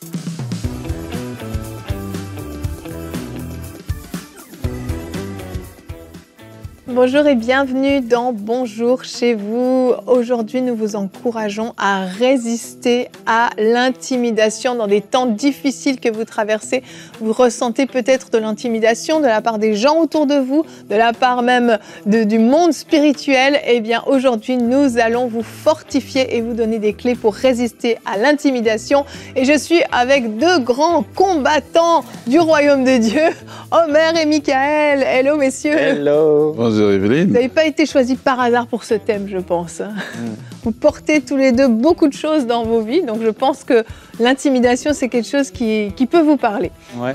Thank you bonjour et bienvenue dans Bonjour chez vous. Aujourd'hui, nous vous encourageons à résister à l'intimidation dans des temps difficiles que vous traversez. Vous ressentez peut-être de l'intimidation de la part des gens autour de vous, de la part même du monde spirituel. Eh bien, aujourd'hui, nous allons vous fortifier et vous donner des clés pour résister à l'intimidation. Et je suis avec deux grands combattants du royaume de Dieu, Homer et Michael. Hello, messieurs. Hello. Bonjour. Vous n'avez pas été choisi par hasard pour ce thème, je pense. Hmm. Vous portez tous les deux beaucoup de choses dans vos vies, donc je pense que l'intimidation, c'est quelque chose qui, peut vous parler. Ouais.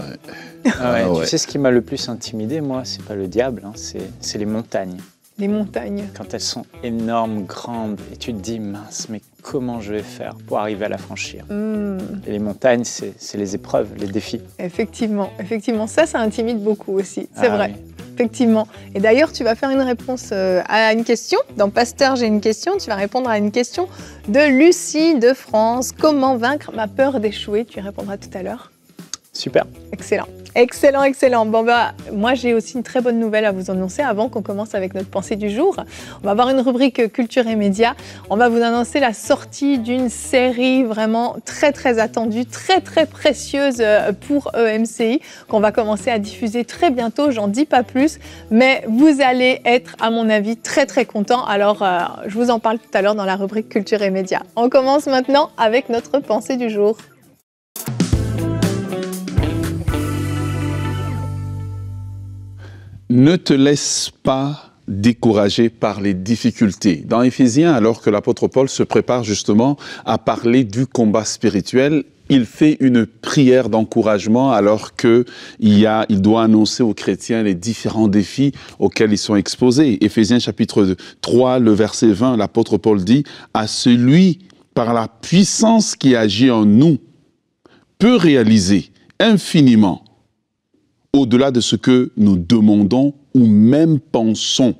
Ah ah tu sais ce qui m'a le plus intimidé, moi, c'est pas le diable, hein, c'est les montagnes. Les montagnes. Quand elles sont énormes, grandes, et tu te dis, mince, mais comment je vais faire pour arriver à la franchir hmm. les montagnes, c'est les épreuves, les défis. Effectivement, effectivement, ça, ça intimide beaucoup aussi, c'est ah vrai. Effectivement. Et d'ailleurs, tu vas faire une réponse euh, à une question. Dans Pasteur, j'ai une question. Tu vas répondre à une question de Lucie de France. Comment vaincre ma peur d'échouer Tu y répondras tout à l'heure. Super. Excellent. Excellent, excellent. Bon, bah, moi, j'ai aussi une très bonne nouvelle à vous annoncer avant qu'on commence avec notre pensée du jour. On va avoir une rubrique culture et médias. On va vous annoncer la sortie d'une série vraiment très, très attendue, très, très précieuse euh, pour EMCI, qu'on va commencer à diffuser très bientôt. J'en dis pas plus, mais vous allez être, à mon avis, très, très content. Alors, euh, je vous en parle tout à l'heure dans la rubrique culture et médias. On commence maintenant avec notre pensée du jour. ne te laisse pas décourager par les difficultés. Dans Éphésiens, alors que l'apôtre Paul se prépare justement à parler du combat spirituel, il fait une prière d'encouragement alors que il, doit annoncer aux chrétiens les différents défis auxquels ils sont exposés. Éphésiens chapitre 3, le verset 20, l'apôtre Paul dit à celui par la puissance qui agit en nous peut réaliser infiniment au-delà de ce que nous demandons ou même pensons.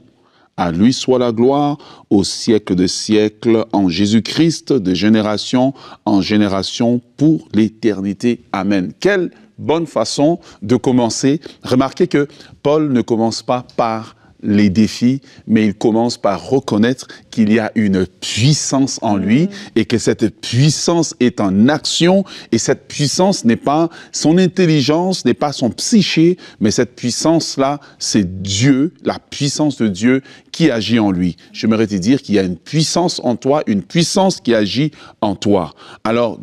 À lui soit la gloire au siècle de siècles, en Jésus-Christ, de génération en génération, pour l'éternité. Amen. Quelle bonne façon de commencer. Remarquez que Paul ne commence pas par les défis, mais il commence par reconnaître qu'il y a une puissance en lui mm. et que cette puissance est en action et cette puissance n'est pas son intelligence, n'est pas son psyché, mais cette puissance-là, c'est Dieu, la puissance de Dieu qui agit en lui. J'aimerais te dire qu'il y a une puissance en toi, une puissance qui agit en toi. Alors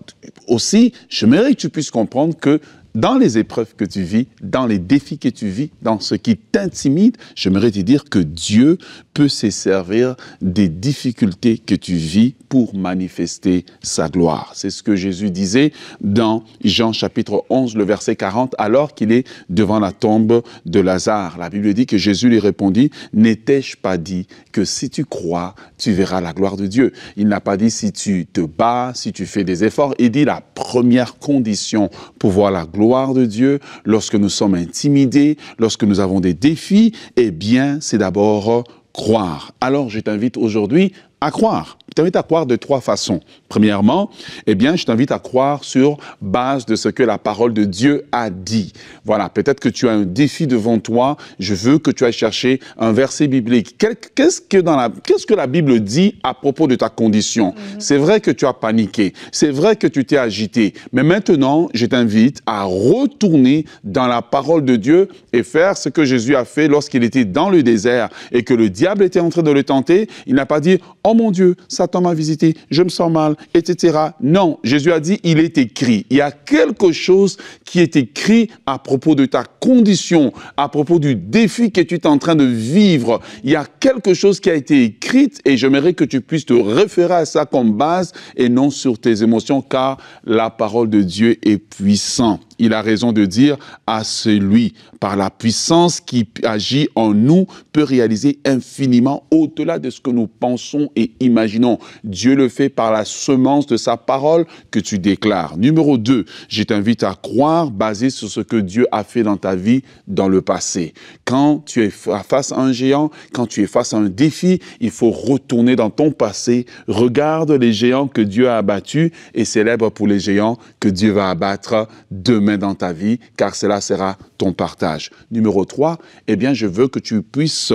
aussi, j'aimerais que tu puisses comprendre que dans les épreuves que tu vis, dans les défis que tu vis, dans ce qui t'intimide, j'aimerais te dire que Dieu peut se servir des difficultés que tu vis pour manifester sa gloire. C'est ce que Jésus disait dans Jean chapitre 11, le verset 40, alors qu'il est devant la tombe de Lazare. La Bible dit que Jésus lui répondit, n'étais-je pas dit que si tu crois, tu verras la gloire de Dieu. Il n'a pas dit si tu te bats, si tu fais des efforts. Il dit la première condition pour voir la gloire gloire de Dieu, lorsque nous sommes intimidés, lorsque nous avons des défis, eh bien, c'est d'abord croire. Alors, je t'invite aujourd'hui à croire. Je t'invite à croire de trois façons. Premièrement, eh bien, je t'invite à croire sur base de ce que la parole de Dieu a dit. Voilà, peut-être que tu as un défi devant toi. Je veux que tu ailles chercher un verset biblique. Qu'est-ce que, dans la, qu'est-ce que la Bible dit à propos de ta condition mhm. C'est vrai que tu as paniqué, c'est vrai que tu t'es agité, mais maintenant, je t'invite à retourner dans la parole de Dieu et faire ce que Jésus a fait lorsqu'il était dans le désert et que le diable était en train de le tenter. Il n'a pas dit, oh, oh mon Dieu, Satan m'a visité, je me sens mal, etc. Non, Jésus a dit, il est écrit. Il y a quelque chose qui est écrit à propos de ta condition, à propos du défi que tu es en train de vivre. Il y a quelque chose qui a été écrit et j'aimerais que tu puisses te référer à ça comme base et non sur tes émotions car la parole de Dieu est puissante il a raison de dire à celui par la puissance qui agit en nous peut réaliser infiniment au-delà de ce que nous pensons et imaginons. Dieu le fait par la semence de sa parole que tu déclares. Numéro 2, je t'invite à croire basé sur ce que Dieu a fait dans ta vie dans le passé. Quand tu es face à un géant, quand tu es face à un défi, il faut retourner dans ton passé, regarde les géants que Dieu a abattus et célèbre pour les géants que Dieu va abattre demain dans ta vie, car cela sera ton partage. Numéro 3, eh bien, je veux que tu puisses,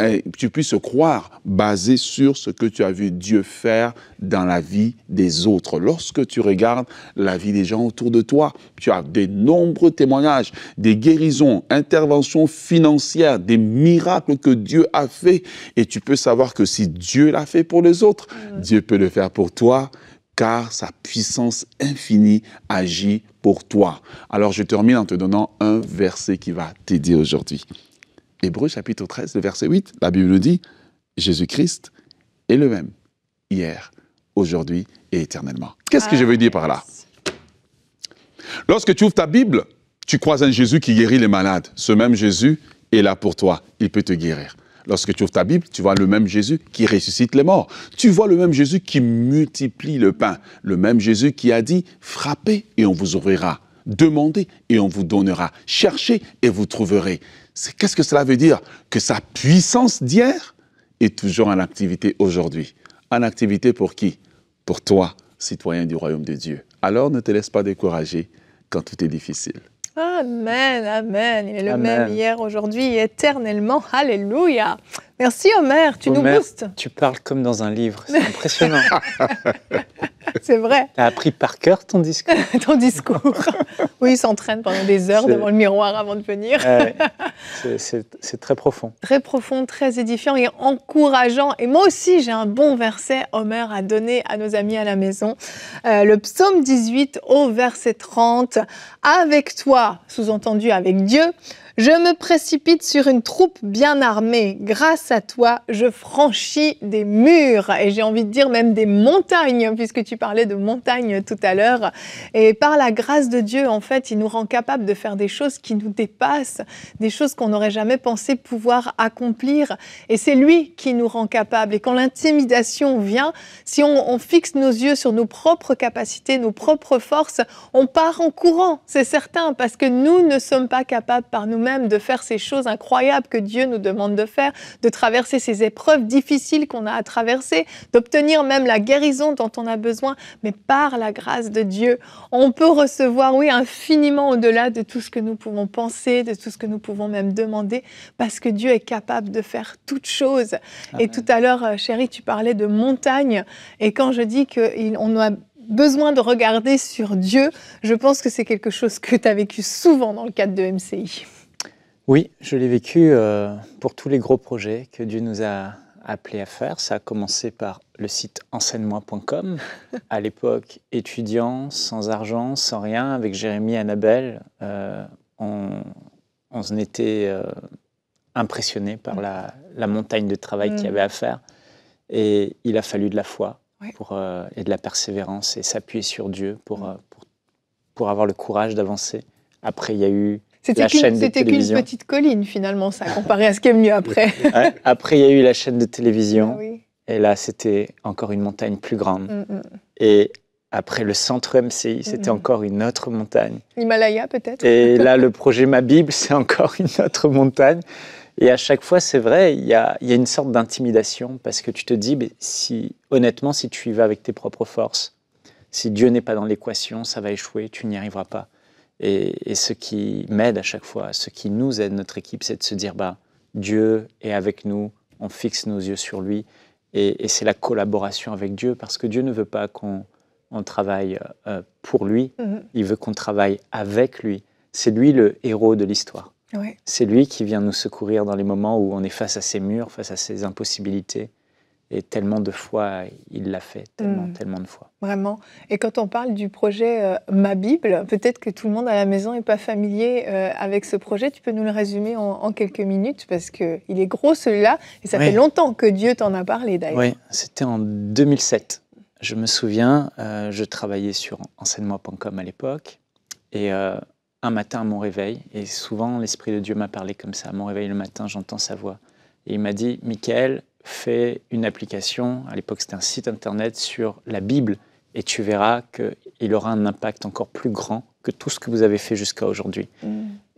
eh, tu puisses croire basé sur ce que tu as vu Dieu faire dans la vie des autres. Lorsque tu regardes la vie des gens autour de toi, tu as de nombreux témoignages, des guérisons, interventions financières, des miracles que Dieu a fait. Et tu peux savoir que si Dieu l'a fait pour les autres, mm. Dieu peut le faire pour toi car sa puissance infinie agit pour toi. Alors je termine en te donnant un verset qui va t'aider aujourd'hui. Hébreu chapitre 13, le verset 8, la Bible dit, Jésus-Christ est le même, hier, aujourd'hui et éternellement. Qu'est-ce que je veux dire par là Lorsque tu ouvres ta Bible, tu croises un Jésus qui guérit les malades. Ce même Jésus est là pour toi, il peut te guérir. Lorsque tu ouvres ta Bible, tu vois le même Jésus qui ressuscite les morts. Tu vois le même Jésus qui multiplie le pain. Le même Jésus qui a dit, frappez et on vous ouvrira. Demandez et on vous donnera. Cherchez et vous trouverez. Qu'est-ce que cela veut dire Que sa puissance d'hier est toujours en activité aujourd'hui. En activité pour qui Pour toi, citoyen du royaume de Dieu. Alors ne te laisse pas décourager quand tout est difficile. Amen, amen. Il est le même hier, aujourd'hui éternellement. Alléluia. Merci Omer, tu nous boostes. Tu parles comme dans un livre, c'est impressionnant. C'est vrai. Tu as appris par cœur ton discours. ton discours. Oui, il s'entraîne pendant des heures devant le miroir avant de venir. Ah c'est très profond. Très profond, très édifiant et encourageant. Et moi aussi, j'ai un bon verset, Homer, à donner à nos amis à la maison. Euh, le psaume 18 au verset 30. Avec toi, sous-entendu avec Dieu, je me précipite sur une troupe bien armée. Grâce à toi, je franchis des murs et j'ai envie de dire même des montagnes, puisque tu parlais de montagnes tout à l'heure. Et par la grâce de Dieu, en fait, il nous rend capable de faire des choses qui nous dépassent, des choses qu'on n'aurait jamais pensé pouvoir accomplir. Et c'est lui qui nous rend capable. Et quand l'intimidation vient, si on, fixe nos yeux sur nos propres capacités, nos propres forces, on part en courant, c'est certain, parce que nous ne sommes pas capables par nous-mêmes de faire ces choses incroyables que Dieu nous demande de faire, de traverser ces épreuves difficiles qu'on a à traverser, d'obtenir même la guérison dont on a besoin, mais par la grâce de Dieu, on peut recevoir, oui, infiniment au-delà de tout ce que nous pouvons penser, de tout ce que nous pouvons même demander, parce que Dieu est capable de faire toutes choses. Et tout à l'heure, euh, chérie, tu parlais de montagne, et quand je dis qu'on a besoin de regarder sur Dieu, je pense que c'est quelque chose que tu as vécu souvent dans le cadre de MCI. Oui, je l'ai vécu euh, pour tous les gros projets que Dieu nous a appelés à faire. Ça a commencé par le site enseignement.com. à l'époque, étudiant, sans argent, sans rien, avec Jérémy et Annabelle, euh, on, on en était euh, impressionné par mm. la, montagne de travail qu'il y mm. avait à faire. Et il a fallu de la foi et de la persévérance et s'appuyer sur Dieu pour, mm. pour, pour, avoir le courage d'avancer. Après, il y a eu c'était qu'une petite colline finalement, ça, comparé à ce qui est mieux après. après, il y a eu la chaîne de télévision. Ah Et là, c'était encore une montagne plus grande. Mm, mm, mm. Et après le centre MCI, c'était encore une autre montagne. L'Himalaya peut-être. Et là, le projet Ma Bible, c'est encore une autre montagne. Et à chaque fois, c'est vrai, il y a, une sorte d'intimidation parce que tu te dis, si, honnêtement, si tu y vas avec tes propres forces, si Dieu n'est pas dans l'équation, ça va échouer, tu n'y arriveras pas. Et, ce qui m'aide à chaque fois, ce qui nous aide, notre équipe, c'est de se dire, bah, Dieu est avec nous, on fixe nos yeux sur lui. Et, c'est la collaboration avec Dieu, parce que Dieu ne veut pas qu'on travaille euh, pour lui, mm-hmm. il veut qu'on travaille avec lui. C'est lui le héros de l'histoire. C'est lui qui vient nous secourir dans les moments où on est face à ses murs, face à ses impossibilités. Et tellement de fois, il l'a fait, tellement, hmm. tellement de fois. Vraiment. Et quand on parle du projet euh, Ma Bible, peut-être que tout le monde à la maison n'est pas familier euh, avec ce projet. Tu peux nous le résumer en, quelques minutes parce qu'il est gros celui-là. Et ça fait longtemps que Dieu t'en a parlé d'ailleurs. Oui, c'était en 2007. Je me souviens, euh, je travaillais sur enseignement.com à l'époque. Et un matin à mon réveil, et souvent l'Esprit de Dieu m'a parlé comme ça, à mon réveil le matin, j'entends sa voix. Et il m'a dit, Michael, fait une application, à l'époque c'était un site internet sur la Bible, et tu verras qu'il aura un impact encore plus grand que tout ce que vous avez fait jusqu'à aujourd'hui. Mm.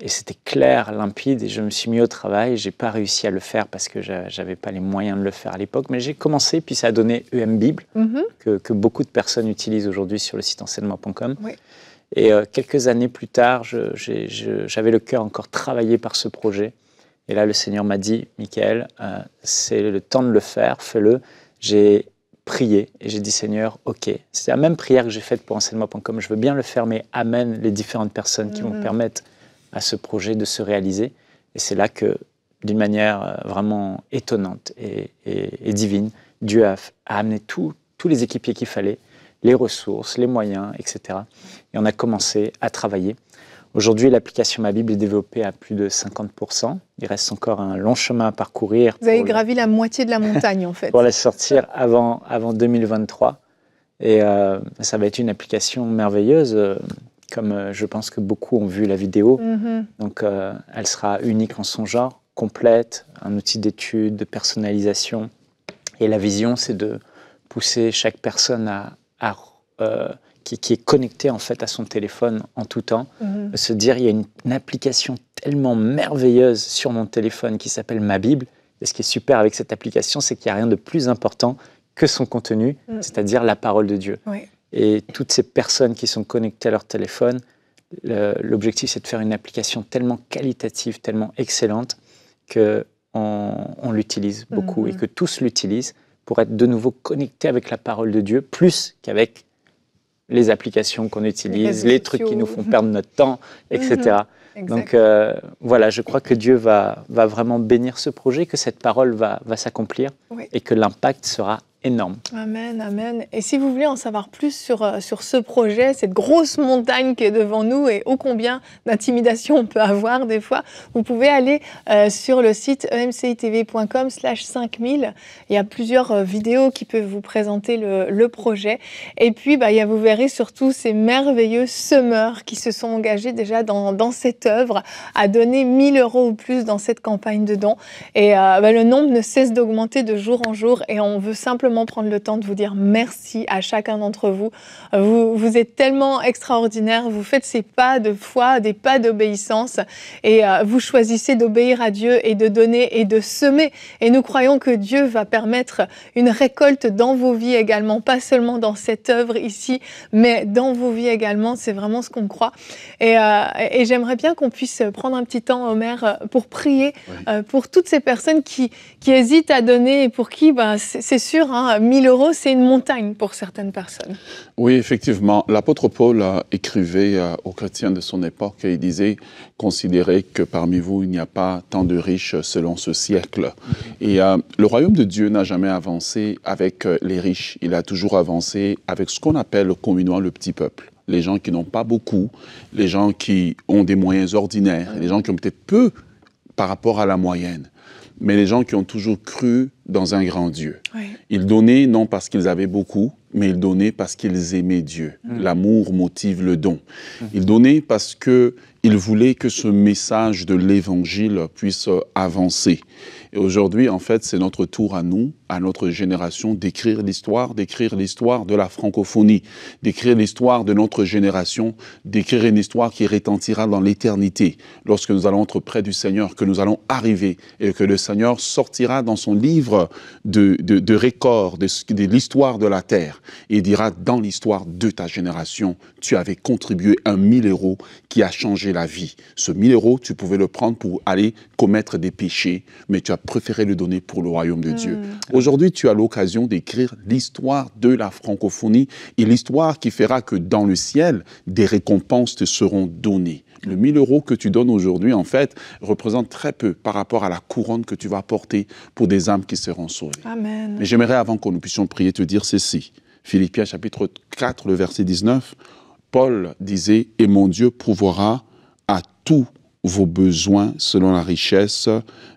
Et c'était clair, limpide, et je me suis mis au travail. J'ai pas réussi à le faire parce que j'avais pas les moyens de le faire à l'époque, mais j'ai commencé, puis ça a donné EMBible, Bible, mm-hmm. que, beaucoup de personnes utilisent aujourd'hui sur le site enseignement.com. Et euh, quelques années plus tard, j'avais le cœur encore travaillé par ce projet. Et là, le Seigneur m'a dit, Michael, euh, c'est le temps de le faire, fais-le. J'ai prié et j'ai dit, Seigneur, ok. C'est la même prière que j'ai faite pour enseignement.com. Je veux bien le faire, mais amène les différentes personnes qui vont mm-hmm. permettre à ce projet de se réaliser. Et c'est là que, d'une manière euh, vraiment étonnante et, divine, Dieu a, amené tous les équipiers qu'il fallait, les ressources, les moyens, etc. Et on a commencé à travailler. Aujourd'hui, l'application Ma Bible est développée à plus de 50%. Il reste encore un long chemin à parcourir. Vous avez gravi la moitié de la montagne, en fait. pour la sortir avant, avant 2023. Et euh, ça va être une application merveilleuse, euh, comme euh, je pense que beaucoup ont vu la vidéo. Mhm. Donc, elle sera unique en son genre, complète, un outil d'étude, de personnalisation. Et la vision, c'est de pousser chaque personne à, à qui, est connecté en fait à son téléphone en tout temps, mhm. se dire il y a une, application tellement merveilleuse sur mon téléphone qui s'appelle Ma Bible. Et ce qui est super avec cette application, c'est qu'il n'y a rien de plus important que son contenu, mm. c'est-à-dire la parole de Dieu. Et toutes ces personnes qui sont connectées à leur téléphone, l'objectif c'est de faire une application tellement qualitative, tellement excellente que on, l'utilise beaucoup et mm. que tous l'utilisent pour être de nouveau connectés avec la parole de Dieu plus qu'avec les applications qu'on utilise, les, trucs qui nous font perdre notre temps, mhm. etc. Donc euh, voilà, je crois que Dieu va, va vraiment bénir ce projet, que cette parole va, va s'accomplir et que l'impact sera énorme. Amen, amen. Et si vous voulez en savoir plus sur, euh, sur ce projet, cette grosse montagne qui est devant nous et ô combien d'intimidation on peut avoir des fois, vous pouvez aller euh, sur le site emcitv.com slash 5000. Il y a plusieurs euh, vidéos qui peuvent vous présenter le, le projet. Et puis, bah, y a, vous verrez surtout ces merveilleux semeurs qui se sont engagés déjà dans, dans cette œuvre, à donner 1000 euros ou plus dans cette campagne de dons. Et bah, le nombre ne cesse d'augmenter de jour en jour et on veut simplement prendre le temps de vous dire merci à chacun d'entre vous. vous. Vous êtes tellement extraordinaire, vous faites ces pas de foi, des pas d'obéissance et euh, vous choisissez d'obéir à Dieu et de donner et de semer. Et nous croyons que Dieu va permettre une récolte dans vos vies également, pas seulement dans cette œuvre ici, mais dans vos vies également. C'est vraiment ce qu'on croit. Et, euh, j'aimerais bien qu'on puisse prendre un petit temps, Omer, pour prier euh, pour toutes ces personnes qui, qui hésitent à donner et pour qui, ben, c'est sûr, hein, 1000 hein, euros, c'est une montagne pour certaines personnes. Oui, effectivement. L'apôtre Paul écrivait euh, aux chrétiens de son époque et il disait Considérez que parmi vous, il n'y a pas tant de riches selon ce siècle. Mm-hmm. Et euh, le royaume de Dieu n'a jamais avancé avec euh, les riches il a toujours avancé avec ce qu'on appelle communément le petit peuple les gens qui n'ont pas beaucoup, les gens qui ont des moyens ordinaires, les gens qui ont peut-être peu par rapport à la moyenne mais les gens qui ont toujours cru dans un grand Dieu. Ils donnaient non parce qu'ils avaient beaucoup, mais ils donnaient parce qu'ils aimaient Dieu. Mm. L'amour motive le don. Ils donnaient parce que il voulait que ce message de l'Évangile puisse euh, avancer. Et aujourd'hui, en fait, c'est notre tour à nous, à notre génération, d'écrire l'histoire, d'écrire l'histoire de la francophonie, d'écrire l'histoire de notre génération, d'écrire une histoire qui rétentira dans l'éternité, lorsque nous allons être près du Seigneur, que nous allons arriver et que le Seigneur sortira dans son livre de, de, de record de, l'histoire de la terre et dira dans l'histoire de ta génération, tu avais contribué un mille euros qui a changé la vie. Ce 1000 euros, tu pouvais le prendre pour aller commettre des péchés, mais tu as préféré le donner pour le royaume de Dieu. Hmm. Aujourd'hui, tu as l'occasion d'écrire l'histoire de la francophonie et l'histoire qui fera que dans le ciel, des récompenses te seront données. Le 1000 euros que tu donnes aujourd'hui, en fait, représente très peu par rapport à la couronne que tu vas porter pour des âmes qui seront sauvées. Amen. Mais j'aimerais, avant qu'on nous puissions prier, te dire ceci. Philippiens chapitre 4, le verset 19, Paul disait, Et mon Dieu pourvoira à tous vos besoins selon la richesse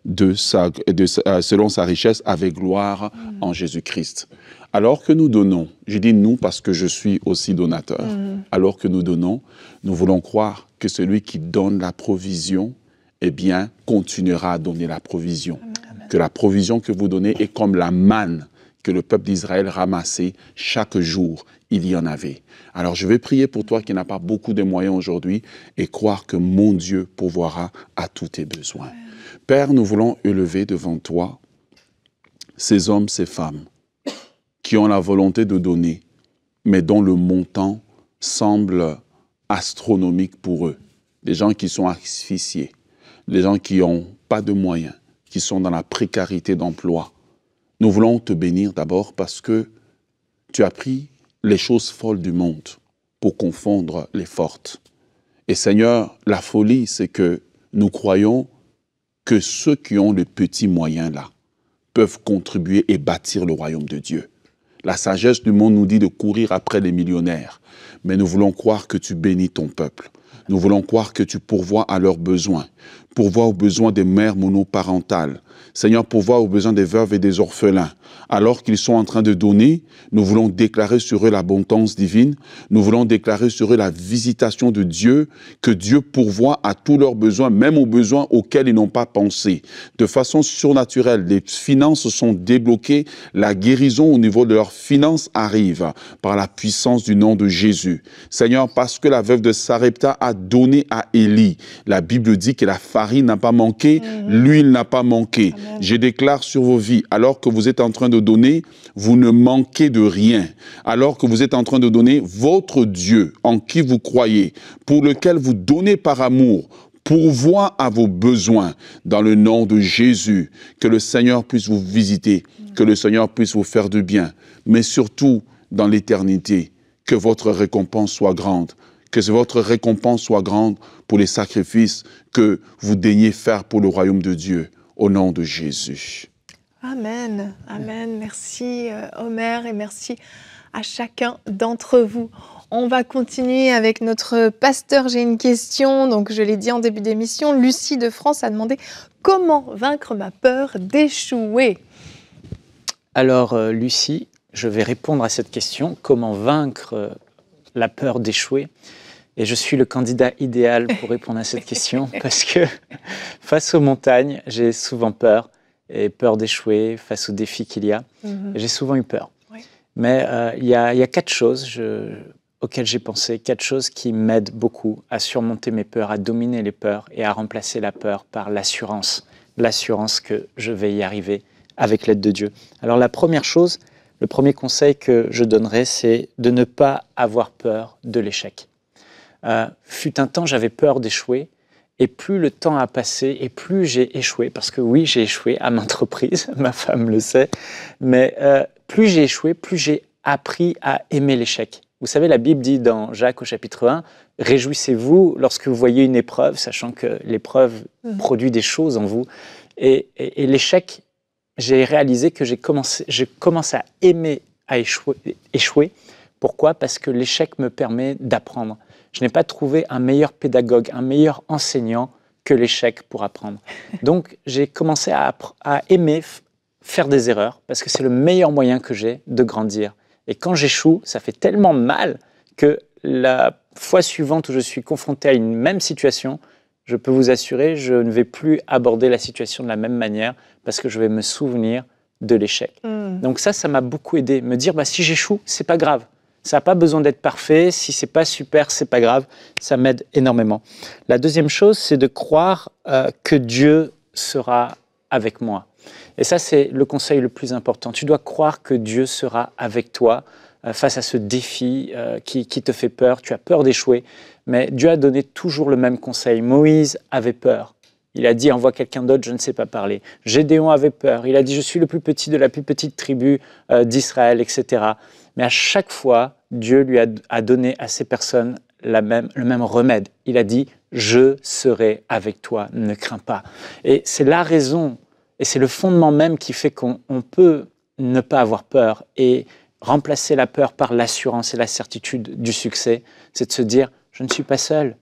de sa, euh, selon sa richesse avec gloire mm. en Jésus-Christ. Alors que nous donnons, j'ai dit nous parce que je suis aussi donateur, mm. alors que nous donnons, nous voulons croire que celui qui donne la provision, eh bien, continuera à donner la provision. Que la provision que vous donnez est comme la manne que le peuple d'Israël ramassait chaque jour, il y en avait. Alors je vais prier pour toi qui n'a pas beaucoup de moyens aujourd'hui et croire que mon Dieu pourvoira à tous tes besoins. Père, nous voulons élever devant toi ces hommes, ces femmes qui ont la volonté de donner, mais dont le montant semble astronomique pour eux. Des gens qui sont asphyxiés, des gens qui n'ont pas de moyens, qui sont dans la précarité d'emploi. Nous voulons te bénir d'abord parce que tu as pris les choses folles du monde pour confondre les fortes. Et Seigneur, la folie, c'est que nous croyons que ceux qui ont le petits moyens là peuvent contribuer et bâtir le royaume de Dieu. La sagesse du monde nous dit de courir après les millionnaires, mais nous voulons croire que tu bénis ton peuple. Nous voulons croire que tu pourvois à leurs besoins pourvoir aux besoins des mères monoparentales. Seigneur, pourvoir aux besoins des veuves et des orphelins. Alors qu'ils sont en train de donner, nous voulons déclarer sur eux l'abondance divine, nous voulons déclarer sur eux la visitation de Dieu, que Dieu pourvoit à tous leurs besoins, même aux besoins auxquels ils n'ont pas pensé. De façon surnaturelle, les finances sont débloquées, la guérison au niveau de leurs finances arrive par la puissance du nom de Jésus. Seigneur, parce que la veuve de Sarepta a donné à Élie, la Bible dit que la Marie n'a pas manqué, lui mhm. l'huile n'a pas manqué. Je déclare sur vos vies, alors que vous êtes en train de donner, vous ne manquez de rien. Alors que vous êtes en train de donner, votre Dieu, en qui vous croyez, pour lequel vous donnez par amour, pourvoit à vos besoins dans le nom de Jésus. Que le Seigneur puisse vous visiter, mhm. que le Seigneur puisse vous faire du bien, mais surtout dans l'éternité, que votre récompense soit grande que votre récompense soit grande pour les sacrifices que vous daignez faire pour le royaume de Dieu, au nom de Jésus. Amen, Amen. Merci Homer euh, et merci à chacun d'entre vous. On va continuer avec notre pasteur. J'ai une question, donc je l'ai dit en début d'émission. Lucie de France a demandé comment vaincre ma peur d'échouer. Alors euh, Lucie, je vais répondre à cette question. Comment vaincre la peur d'échouer. Et je suis le candidat idéal pour répondre à cette question parce que face aux montagnes, j'ai souvent peur et peur d'échouer face aux défis qu'il y a. Mhm. J'ai souvent eu peur. Mais euh, il y, a quatre choses auxquelles j'ai pensé, quatre choses qui m'aident beaucoup à surmonter mes peurs, à dominer les peurs et à remplacer la peur par l'assurance. L'assurance que je vais y arriver avec l'aide de Dieu. Alors la première chose, le premier conseil que je donnerais, c'est de ne pas avoir peur de l'échec. Euh, fut un temps, j'avais peur d'échouer, et plus le temps a passé, et plus j'ai échoué, parce que oui, j'ai échoué à maintes reprises, ma femme le sait, mais euh, plus j'ai échoué, plus j'ai appris à aimer l'échec. Vous savez, la Bible dit dans Jacques au chapitre 1, Réjouissez-vous lorsque vous voyez une épreuve, sachant que l'épreuve mmh. produit des choses en vous. et l'échec j'ai réalisé que j'ai commencé, à aimer à échouer. Pourquoi Parce que l'échec me permet d'apprendre. Je n'ai pas trouvé un meilleur pédagogue, un meilleur enseignant que l'échec pour apprendre. Donc j'ai commencé à aimer faire des erreurs parce que c'est le meilleur moyen que j'ai de grandir. Et quand j'échoue, ça fait tellement mal que la fois suivante où je suis confronté à une même situation, je peux vous assurer, je ne vais plus aborder la situation de la même manière parce que je vais me souvenir de l'échec. Mm. Donc ça, ça m'a beaucoup aidé. Me dire, bah, si j'échoue, c'est pas grave. Ça n'a pas besoin d'être parfait. Si c'est pas super, c'est pas grave. Ça m'aide énormément. La deuxième chose, c'est de croire euh, que Dieu sera avec moi. Et ça, c'est le conseil le plus important. Tu dois croire que Dieu sera avec toi euh, face à ce défi euh, qui, te fait peur. Tu as peur d'échouer, mais Dieu a donné toujours le même conseil. Moïse avait peur. Il a dit envoie quelqu'un d'autre, je ne sais pas parler. Gédéon avait peur. Il a dit je suis le plus petit de la plus petite tribu euh, d'Israël, etc. Mais à chaque fois, Dieu lui a, donné à ces personnes le même remède. Il a dit je serai avec toi, ne crains pas. Et c'est la raison et c'est le fondement même qui fait qu'on peut ne pas avoir peur et remplacer la peur par l'assurance et la certitude du succès. C'est de se dire, je ne suis pas seul,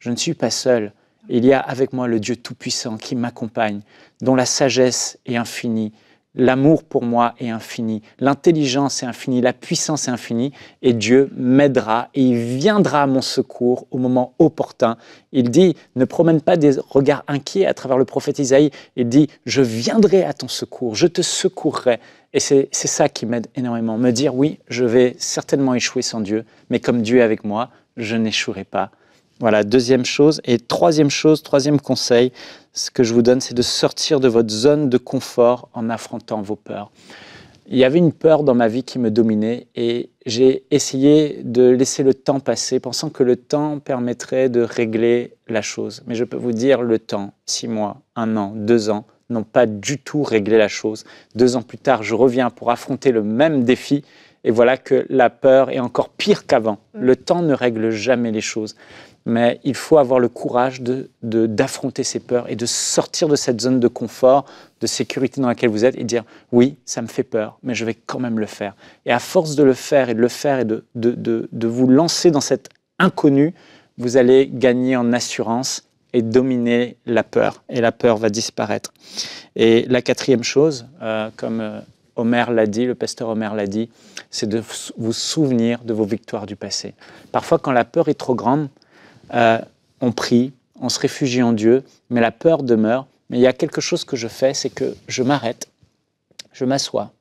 je ne suis pas seul. Il y a avec moi le Dieu Tout-Puissant qui m'accompagne, dont la sagesse est infinie, L'amour pour moi est infini, l'intelligence est infinie, la puissance est infinie, et Dieu m'aidera et il viendra à mon secours au moment opportun. Il dit, ne promène pas des regards inquiets à travers le prophète Isaïe, il dit, je viendrai à ton secours, je te secourrai. Et c'est ça qui m'aide énormément, me dire, oui, je vais certainement échouer sans Dieu, mais comme Dieu est avec moi, je n'échouerai pas. Voilà, deuxième chose. Et troisième chose, troisième conseil, ce que je vous donne, c'est de sortir de votre zone de confort en affrontant vos peurs. Il y avait une peur dans ma vie qui me dominait et j'ai essayé de laisser le temps passer, pensant que le temps permettrait de régler la chose. Mais je peux vous dire, le temps, six mois, un an, deux ans, n'ont pas du tout réglé la chose. Deux ans plus tard, je reviens pour affronter le même défi et voilà que la peur est encore pire qu'avant. Mm. Le temps ne règle jamais les choses mais il faut avoir le courage d'affronter de, ses peurs et de sortir de cette zone de confort, de sécurité dans laquelle vous êtes et dire oui, ça me fait peur, mais je vais quand même le faire. Et à force de le faire et de le faire et de, de, vous lancer dans cet inconnu, vous allez gagner en assurance et dominer la peur. Et la peur va disparaître. Et la quatrième chose, euh, comme euh, l'a dit, le pasteur Homer l'a dit, c'est de vous souvenir de vos victoires du passé. Parfois, quand la peur est trop grande, euh, on prie, on se réfugie en Dieu, mais la peur demeure. Mais il y a quelque chose que je fais, c'est que je m'arrête, je m'assois,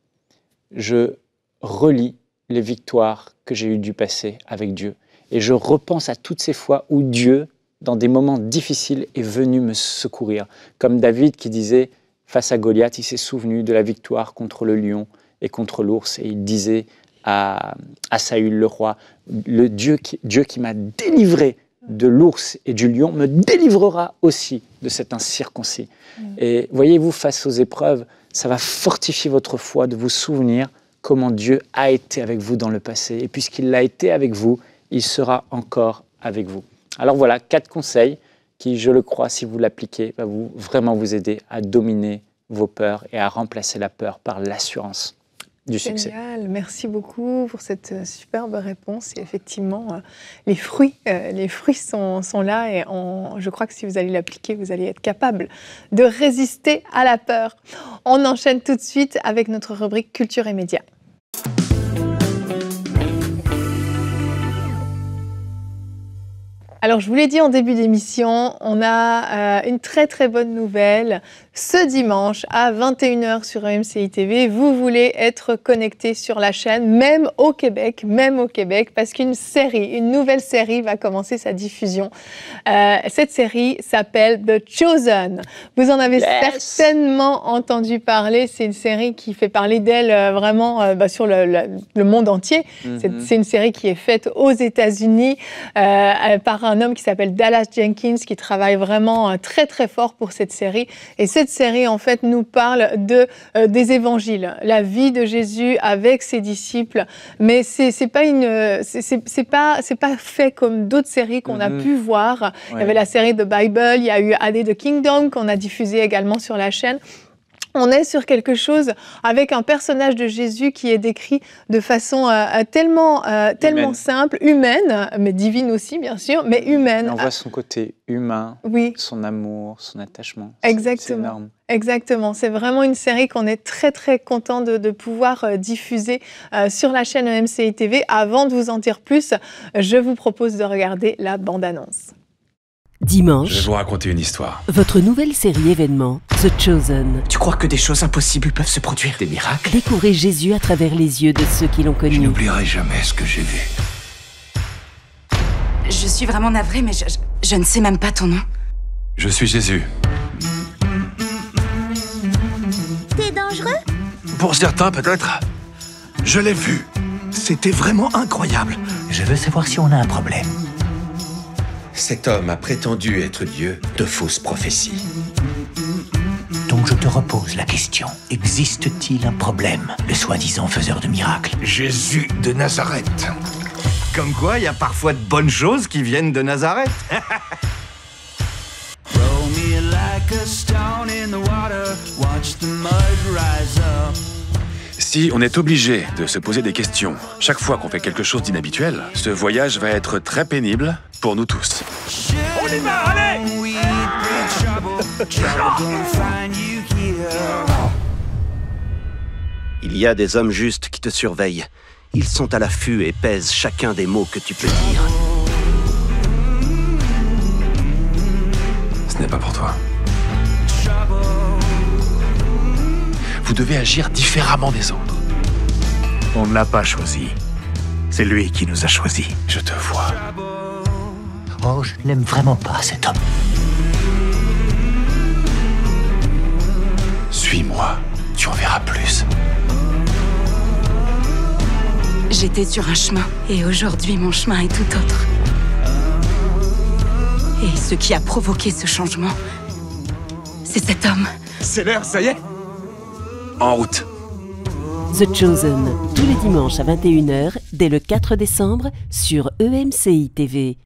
je relis les victoires que j'ai eues du passé avec Dieu. Et je repense à toutes ces fois où Dieu, dans des moments difficiles, est venu me secourir. Comme David qui disait, face à Goliath, il s'est souvenu de la victoire contre le lion et contre l'ours. Et il disait à, Saül le roi, le Dieu Dieu qui m'a délivré de l'ours et du lion me délivrera aussi de cet incirconcis. Mm. Et voyez-vous, face aux épreuves, ça va fortifier votre foi de vous souvenir comment Dieu a été avec vous dans le passé. Et puisqu'il l'a été avec vous, il sera encore avec vous. Alors voilà, quatre conseils qui, je le crois, si vous l'appliquez, va vous, vraiment vous aider à dominer vos peurs et à remplacer la peur par l'assurance. Génial. Merci beaucoup pour cette euh, superbe réponse. Et effectivement, euh, les fruits, euh, les fruits sont, là et je crois que si vous allez l'appliquer, vous allez être capable de résister à la peur. On enchaîne tout de suite avec notre rubrique culture et médias. Alors, je vous l'ai dit en début d'émission, on a une très très bonne nouvelle ce dimanche à 21h sur MCI TV. Vous voulez être connecté sur la chaîne, même au Québec, même au Québec, parce qu'une série, une nouvelle série va commencer sa diffusion. Euh, cette série s'appelle The Chosen. Vous en avez certainement entendu parler. C'est une série qui fait parler d'elle euh, vraiment euh, bah, sur le, monde entier. Mm-hmm. C'est une série qui est faite aux États-Unis euh, par un homme qui s'appelle Dallas Jenkins, qui travaille vraiment très très fort pour cette série. Et cette série, en fait, nous parle de, euh, des évangiles, la vie de Jésus avec ses disciples. Mais c'est pas pas, fait comme d'autres séries qu'on a mhm. pu voir. Il y avait la série de Bible, il y a eu Année de Kingdom qu'on a diffusé également sur la chaîne on est sur quelque chose avec un personnage de Jésus qui est décrit de façon euh, euh, tellement, euh, tellement simple, humaine, mais divine aussi, bien sûr, mais humaine. on voit son côté humain, oui. son amour, son attachement. Exactement. énorme. Exactement, c'est vraiment une série qu'on est très très content de, pouvoir diffuser sur la chaîne MCI TV. Avant de vous en dire plus, je vous propose de regarder la bande-annonce. Dimanche. Je vais vous raconter une histoire. Votre nouvelle série événement, The Chosen. Tu crois que des choses impossibles peuvent se produire Des miracles Découvrez Jésus à travers les yeux de ceux qui l'ont connu. Je n'oublierai jamais ce que j'ai vu. Je suis vraiment navrée, mais je, je ne sais même pas ton nom. Je suis Jésus. T'es dangereux Pour certains, peut-être. Je l'ai vu. C'était vraiment incroyable. Je veux savoir si on a un problème. Cet homme a prétendu être Dieu de fausses prophéties. Donc je te repose la question. Existe-t-il un problème, le soi-disant faiseur de miracles Jésus de Nazareth. Comme quoi, il y a parfois de bonnes choses qui viennent de Nazareth si on est obligé de se poser des questions. Chaque fois qu'on fait quelque chose d'inhabituel, ce voyage va être très pénible pour nous tous. Il y a des hommes justes qui te surveillent. Ils sont à l'affût et pèsent chacun des mots que tu peux dire. Ce n'est pas pour toi. Vous devez agir différemment des autres. On ne l'a pas choisi. C'est lui qui nous a choisis. Je te vois. Oh, je n'aime vraiment pas cet homme. Suis-moi, tu en verras plus. J'étais sur un chemin, et aujourd'hui mon chemin est tout autre. Et ce qui a provoqué ce changement, c'est cet homme. C'est l'air, ça y est The Chosen, tous les dimanches à 21h, dès le 4 décembre, sur EMCI TV.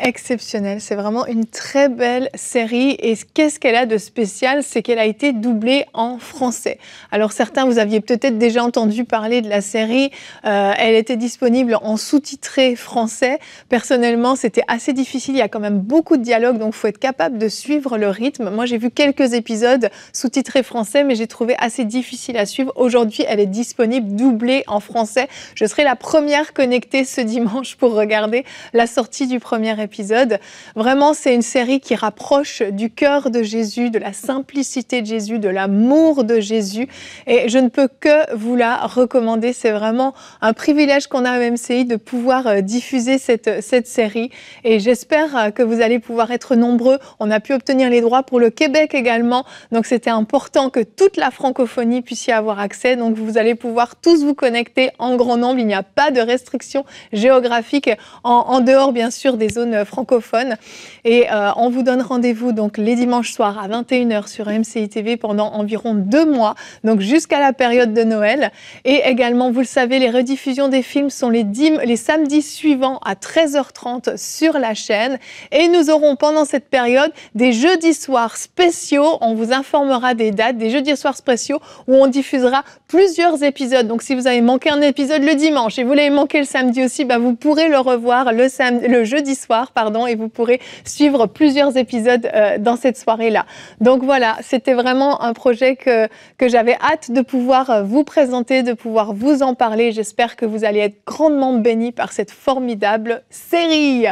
Exceptionnel, c'est vraiment une très belle série et qu'est-ce qu'elle a de spécial C'est qu'elle a été doublée en français. Alors certains, vous aviez peut-être déjà entendu parler de la série, euh, elle était disponible en sous-titré français. Personnellement, c'était assez difficile, il y a quand même beaucoup de dialogues, donc il faut être capable de suivre le rythme. Moi, j'ai vu quelques épisodes sous-titrés français, mais j'ai trouvé assez difficile à suivre. Aujourd'hui, elle est disponible doublée en français. Je serai la première connectée ce dimanche pour regarder la sortie du premier épisode épisode. Vraiment, c'est une série qui rapproche du cœur de Jésus, de la simplicité de Jésus, de l'amour de Jésus. Et je ne peux que vous la recommander. C'est vraiment un privilège qu'on a à MCI de pouvoir euh, diffuser cette, cette série. Et j'espère euh, que vous allez pouvoir être nombreux. On a pu obtenir les droits pour le Québec également. Donc c'était important que toute la francophonie puisse y avoir accès. Donc vous allez pouvoir tous vous connecter en grand nombre. Il n'y a pas de restrictions géographiques en, en dehors, bien sûr, des zones francophone. Et euh, on vous donne rendez-vous donc les dimanches soirs à 21h sur MCI TV pendant environ deux mois, donc jusqu'à la période de Noël. Et également, vous le savez, les rediffusions des films sont les, les samedis suivants à 13h30 sur la chaîne. Et nous aurons pendant cette période des jeudis soirs spéciaux. On vous informera des dates des jeudis soirs spéciaux où on diffusera plusieurs épisodes. Donc si vous avez manqué un épisode le dimanche et vous l'avez manqué le samedi aussi, bah, vous pourrez le revoir le, le jeudi soir pardon, et vous pourrez suivre plusieurs épisodes euh, dans cette soirée-là. Donc voilà, c'était vraiment un projet que, que j'avais hâte de pouvoir euh, vous présenter, de pouvoir vous en parler. J'espère que vous allez être grandement bénis par cette formidable série.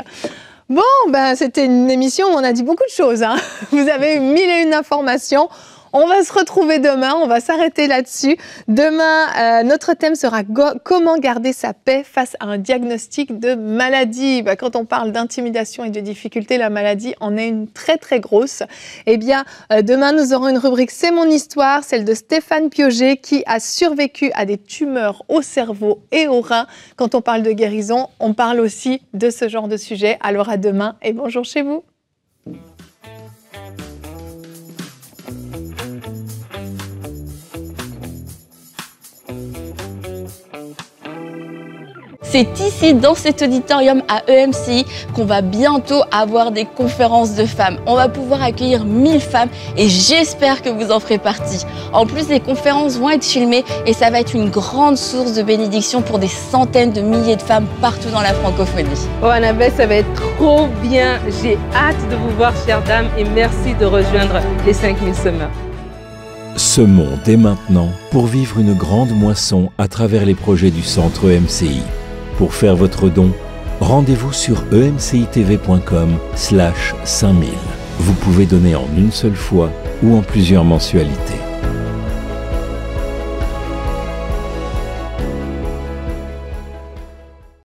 Bon, ben, c'était une émission où on a dit beaucoup de choses. Hein. Vous avez mille et une informations. On va se retrouver demain, on va s'arrêter là-dessus. Demain, euh, notre thème sera comment garder sa paix face à un diagnostic de maladie. Bah, quand on parle d'intimidation et de difficulté, la maladie en est une très très grosse. Eh bien, euh, demain, nous aurons une rubrique C'est mon histoire, celle de Stéphane Pioget qui a survécu à des tumeurs au cerveau et au rein. Quand on parle de guérison, on parle aussi de ce genre de sujet. Alors à demain et bonjour chez vous. C'est ici, dans cet auditorium à EMCI, qu'on va bientôt avoir des conférences de femmes. On va pouvoir accueillir 1000 femmes et j'espère que vous en ferez partie. En plus, les conférences vont être filmées et ça va être une grande source de bénédiction pour des centaines de milliers de femmes partout dans la francophonie. Oh Annabelle, ça va être trop bien. J'ai hâte de vous voir, chère dame, et merci de rejoindre les 5000 Ce Semons dès maintenant pour vivre une grande moisson à travers les projets du centre EMCI. Pour faire votre don, rendez-vous sur emcitv.com slash 5000. Vous pouvez donner en une seule fois ou en plusieurs mensualités.